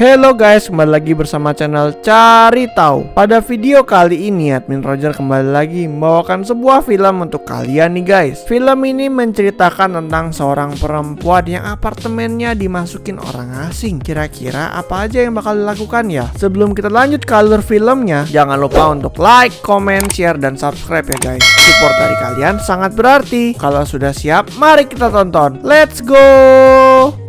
Hello guys, kembali lagi bersama channel Cari Tahu. Pada video kali ini admin Roger kembali lagi membawakan sebuah film untuk kalian nih guys. Film ini menceritakan tentang seorang perempuan yang apartemennya dimasukin orang asing. Kira-kira apa aja yang bakal dilakukan ya? Sebelum kita lanjut ke alur filmnya, jangan lupa untuk like, comment, share dan subscribe ya guys. Support dari kalian sangat berarti. Kalau sudah siap, mari kita tonton. Let's go!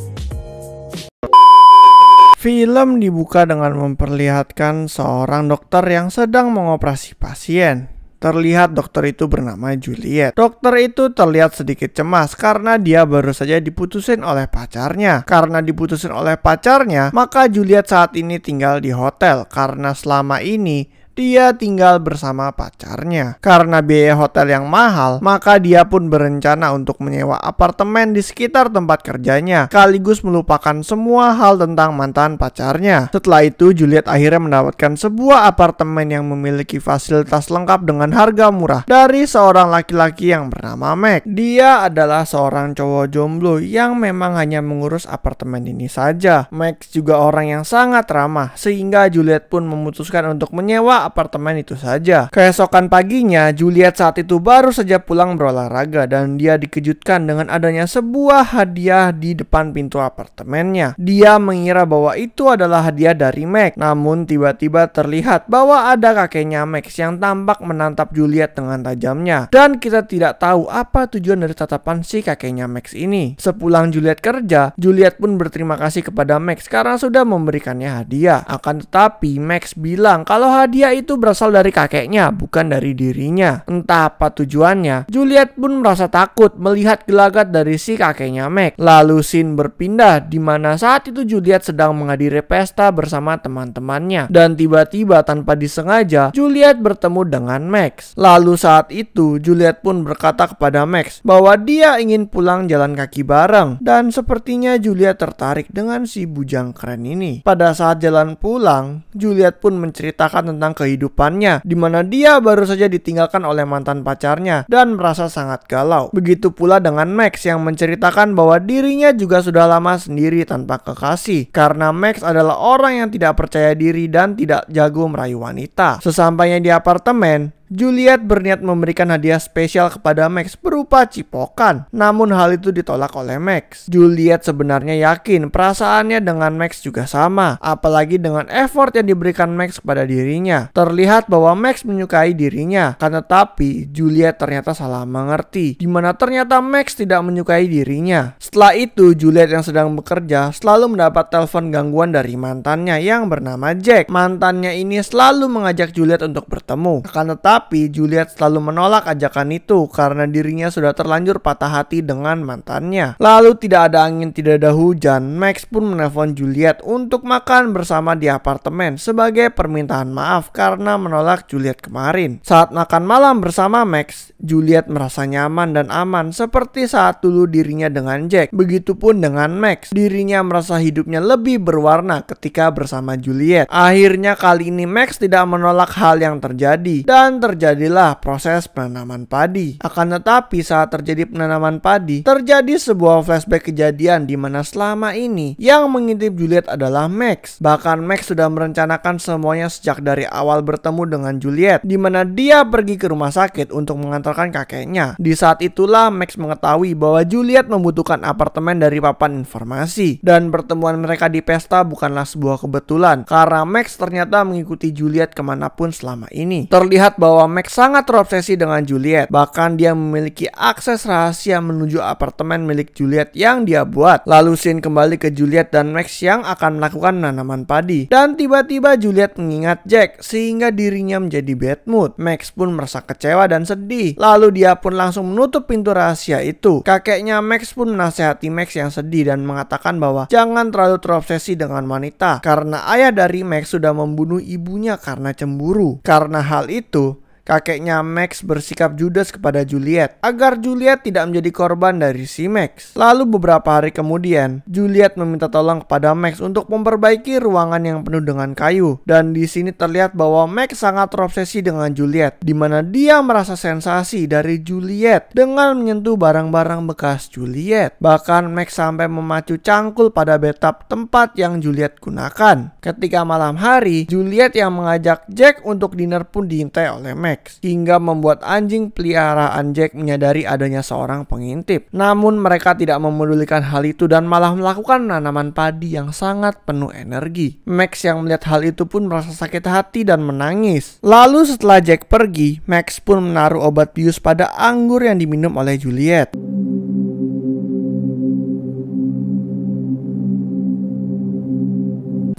Film dibuka dengan memperlihatkan seorang dokter yang sedang mengoperasi pasien. Terlihat dokter itu bernama Juliet. Dokter itu terlihat sedikit cemas karena dia baru saja diputusin oleh pacarnya. Karena diputusin oleh pacarnya, maka Juliet saat ini tinggal di hotel karena selama ini dia tinggal bersama pacarnya. Karena biaya hotel yang mahal, maka dia pun berencana untuk menyewa apartemen di sekitar tempat kerjanya, kaligus melupakan semua hal tentang mantan pacarnya. Setelah itu, Juliet akhirnya mendapatkan sebuah apartemen yang memiliki fasilitas lengkap dengan harga murah dari seorang laki-laki yang bernama Mac. Dia adalah seorang cowok jomblo yang memang hanya mengurus apartemen ini saja. Mac juga orang yang sangat ramah, sehingga Juliet pun memutuskan untuk menyewa apartemen itu saja. Keesokan paginya, Juliet saat itu baru saja pulang berolahraga dan dia dikejutkan dengan adanya sebuah hadiah di depan pintu apartemennya. Dia mengira bahwa itu adalah hadiah dari Max, namun tiba-tiba terlihat bahwa ada kakeknya Max yang tampak menatap Juliet dengan tajamnya. Dan kita tidak tahu apa tujuan dari tatapan si kakeknya Max ini. Sepulang Juliet kerja, Juliet pun berterima kasih kepada Max karena sudah memberikannya hadiah. Akan tetapi, Max bilang kalau hadiah itu berasal dari kakeknya, bukan dari dirinya. Entah apa tujuannya, Juliet pun merasa takut melihat gelagat dari si kakeknya Mac. Lalu Sin berpindah di mana saat itu Juliet sedang menghadiri pesta bersama teman-temannya. Dan tiba-tiba tanpa disengaja, Juliet bertemu dengan Max. Lalu saat itu, Juliet pun berkata kepada Max bahwa dia ingin pulang jalan kaki bareng. Dan sepertinya Juliet tertarik dengan si bujang keren ini. Pada saat jalan pulang, Juliet pun menceritakan tentang kehidupannya, di mana dia baru saja ditinggalkan oleh mantan pacarnya dan merasa sangat galau. Begitu pula dengan Max yang menceritakan bahwa dirinya juga sudah lama sendiri tanpa kekasih, karena Max adalah orang yang tidak percaya diri dan tidak jago merayu wanita. Sesampainya di apartemen, Juliet berniat memberikan hadiah spesial kepada Max berupa cipokan. Namun hal itu ditolak oleh Max. Juliet sebenarnya yakin perasaannya dengan Max juga sama, apalagi dengan effort yang diberikan Max kepada dirinya. Terlihat bahwa Max menyukai dirinya, karena tapi Juliet ternyata salah mengerti, di mana ternyata Max tidak menyukai dirinya. Setelah itu, Juliet yang sedang bekerja selalu mendapat telepon gangguan dari mantannya yang bernama Jack. Mantannya ini selalu mengajak Juliet untuk bertemu, karena tetapi tapi Juliet selalu menolak ajakan itu karena dirinya sudah terlanjur patah hati dengan mantannya. Lalu tidak ada angin tidak ada hujan, Max pun menelpon Juliet untuk makan bersama di apartemen sebagai permintaan maaf karena menolak Juliet kemarin. Saat makan malam bersama Max, Juliet merasa nyaman dan aman seperti saat dulu dirinya dengan Jack. Begitupun dengan Max, dirinya merasa hidupnya lebih berwarna ketika bersama Juliet. Akhirnya kali ini Max tidak menolak hal yang terjadi dan ter terjadilah proses penanaman padi. Akan tetapi saat terjadi penanaman padi, terjadi sebuah flashback kejadian di mana selama ini yang mengintip Juliet adalah Max. Bahkan Max sudah merencanakan semuanya sejak dari awal bertemu dengan Juliet, di mana dia pergi ke rumah sakit untuk mengantarkan kakeknya. Di saat itulah Max mengetahui bahwa Juliet membutuhkan apartemen dari papan informasi dan pertemuan mereka di pesta bukanlah sebuah kebetulan karena Max ternyata mengikuti Juliet kemanapun selama ini. Terlihat bahwa bahwa Max sangat terobsesi dengan Juliet. Bahkan dia memiliki akses rahasia menuju apartemen milik Juliet yang dia buat. Lalu Sin kembali ke Juliet dan Max yang akan melakukan nanaman padi. Dan tiba-tiba Juliet mengingat Jack sehingga dirinya menjadi bad mood. Max pun merasa kecewa dan sedih. Lalu dia pun langsung menutup pintu rahasia itu. Kakeknya Max pun menasehati Max yang sedih dan mengatakan bahwa jangan terlalu terobsesi dengan wanita karena ayah dari Max sudah membunuh ibunya karena cemburu. Karena hal itu, kakeknya Max bersikap judas kepada Juliet agar Juliet tidak menjadi korban dari si Max. Lalu beberapa hari kemudian, Juliet meminta tolong kepada Max untuk memperbaiki ruangan yang penuh dengan kayu. Dan di sini terlihat bahwa Max sangat terobsesi dengan Juliet, di mana dia merasa sensasi dari Juliet dengan menyentuh barang-barang bekas Juliet. Bahkan Max sampai memacu cangkul pada betap tempat yang Juliet gunakan. Ketika malam hari, Juliet yang mengajak Jack untuk dinner pun diintai oleh Max. Jack hingga membuat anjing peliharaan Jack menyadari adanya seorang pengintip. Namun mereka tidak memedulikan hal itu dan malah melakukan penanaman padi yang sangat penuh energi. Max yang melihat hal itu pun merasa sakit hati dan menangis. Lalu setelah Jack pergi, Max pun menaruh obat bius pada anggur yang diminum oleh Juliet.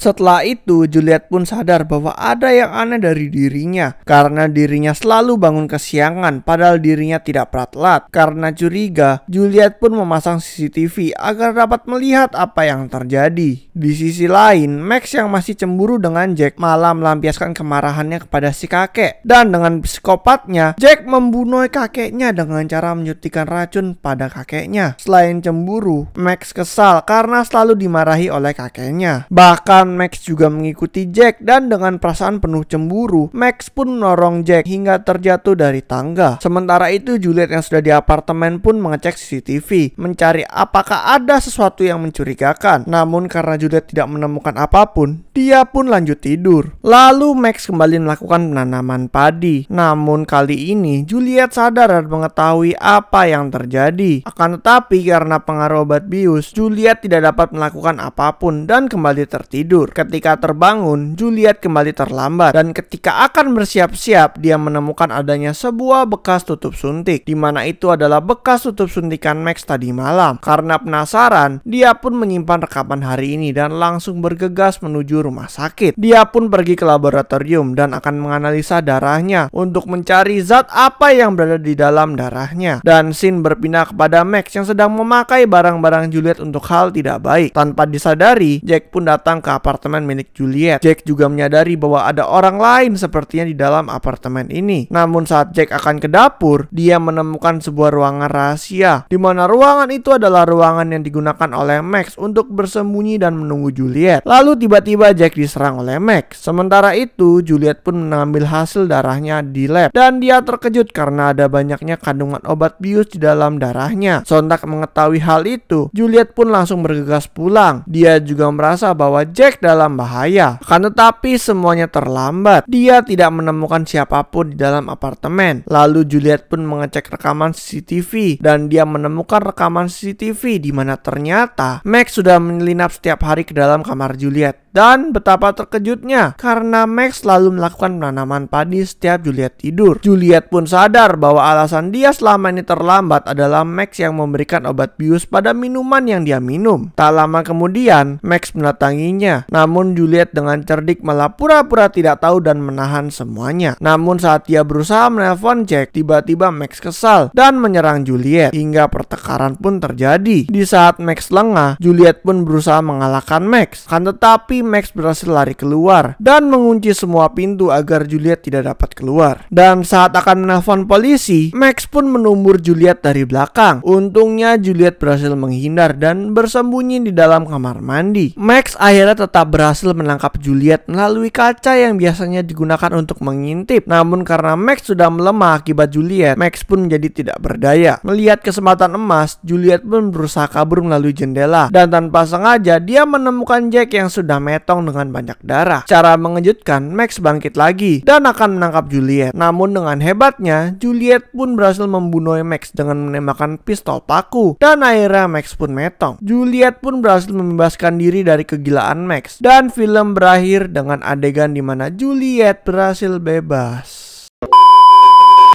Setelah itu, Juliet pun sadar bahwa ada yang aneh dari dirinya karena dirinya selalu bangun kesiangan padahal dirinya tidak pernah telat. Karena curiga, Juliet pun memasang CCTV agar dapat melihat apa yang terjadi. Di sisi lain, Max yang masih cemburu dengan Jack malah melampiaskan kemarahannya kepada si kakek. Dan dengan psikopatnya, Jack membunuh kakeknya dengan cara menyuntikkan racun pada kakeknya. Selain cemburu, Max kesal karena selalu dimarahi oleh kakeknya. Bahkan Max juga mengikuti Jack dan dengan perasaan penuh cemburu, Max pun menorong Jack hingga terjatuh dari tangga. Sementara itu Juliet yang sudah di apartemen pun mengecek CCTV, mencari apakah ada sesuatu yang mencurigakan. Namun karena Juliet tidak menemukan apapun, dia pun lanjut tidur. Lalu Max kembali melakukan penanaman padi. Namun kali ini Juliet sadar dan mengetahui apa yang terjadi. Akan tetapi karena pengaruh obat bius, Juliet tidak dapat melakukan apapun dan kembali tertidur tidur. Ketika terbangun, Juliet kembali terlambat dan ketika akan bersiap-siap, dia menemukan adanya sebuah bekas tutup suntik, di mana itu adalah bekas tutup suntikan Max tadi malam. Karena penasaran, dia pun menyimpan rekaman hari ini dan langsung bergegas menuju rumah sakit. Dia pun pergi ke laboratorium dan akan menganalisa darahnya untuk mencari zat apa yang berada di dalam darahnya. Dan Sin berpindah kepada Max yang sedang memakai barang-barang Juliet untuk hal tidak baik. Tanpa disadari, Jack pun datang ke apa apartemen milik Juliet. Jack juga menyadari bahwa ada orang lain sepertinya di dalam apartemen ini. Namun saat Jack akan ke dapur, dia menemukan sebuah ruangan rahasia, di mana ruangan itu adalah ruangan yang digunakan oleh Max untuk bersembunyi dan menunggu Juliet. Lalu tiba-tiba Jack diserang oleh Max. Sementara itu, Juliet pun mengambil hasil darahnya di lab dan dia terkejut karena ada banyaknya kandungan obat bius di dalam darahnya. Sontak mengetahui hal itu, Juliet pun langsung bergegas pulang. Dia juga merasa bahwa Jack dalam bahaya. Akan tetapi semuanya terlambat. Dia tidak menemukan siapapun di dalam apartemen. Lalu Juliet pun mengecek rekaman CCTV dan dia menemukan rekaman CCTV di mana ternyata Max sudah menyelinap setiap hari ke dalam kamar Juliet. Dan betapa terkejutnya karena Max selalu melakukan penanaman padi setiap Juliet tidur. Juliet pun sadar bahwa alasan dia selama ini terlambat adalah Max yang memberikan obat bius pada minuman yang dia minum. Tak lama kemudian, Max mendatanginya namun Juliet dengan cerdik malah pura-pura tidak tahu dan menahan semuanya. Namun saat dia berusaha menelpon Jack, tiba-tiba Max kesal dan menyerang Juliet hingga pertekaran pun terjadi. Di saat Max lengah, Juliet pun berusaha mengalahkan Max. Kan tetapi Max berhasil lari keluar dan mengunci semua pintu agar Juliet tidak dapat keluar. Dan saat akan menelpon polisi, Max pun menumbur Juliet dari belakang. Untungnya Juliet berhasil menghindar dan bersembunyi di dalam kamar mandi. Max akhirnya tetap tetap berhasil menangkap Juliet melalui kaca yang biasanya digunakan untuk mengintip. Namun karena Max sudah melemah akibat Juliet, Max pun menjadi tidak berdaya. Melihat kesempatan emas, Juliet pun berusaha kabur melalui jendela dan tanpa sengaja dia menemukan Jack yang sudah metong dengan banyak darah. Cara mengejutkan, Max bangkit lagi dan akan menangkap Juliet. Namun dengan hebatnya, Juliet pun berhasil membunuh Max dengan menembakkan pistol paku dan akhirnya Max pun metong. Juliet pun berhasil membebaskan diri dari kegilaan Max Max dan film berakhir dengan adegan di mana Juliet berhasil bebas.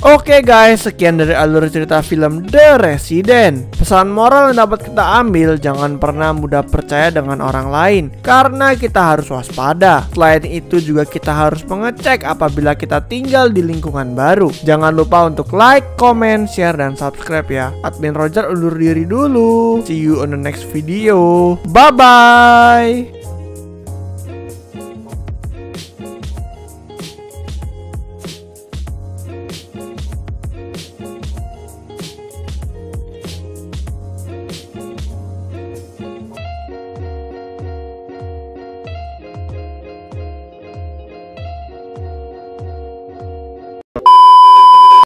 Oke okay guys, sekian dari alur cerita film The Resident. Pesan moral yang dapat kita ambil, jangan pernah mudah percaya dengan orang lain, karena kita harus waspada. Selain itu juga kita harus mengecek apabila kita tinggal di lingkungan baru. Jangan lupa untuk like, comment, share, dan subscribe ya. Admin Roger undur diri dulu. See you on the next video. Bye-bye.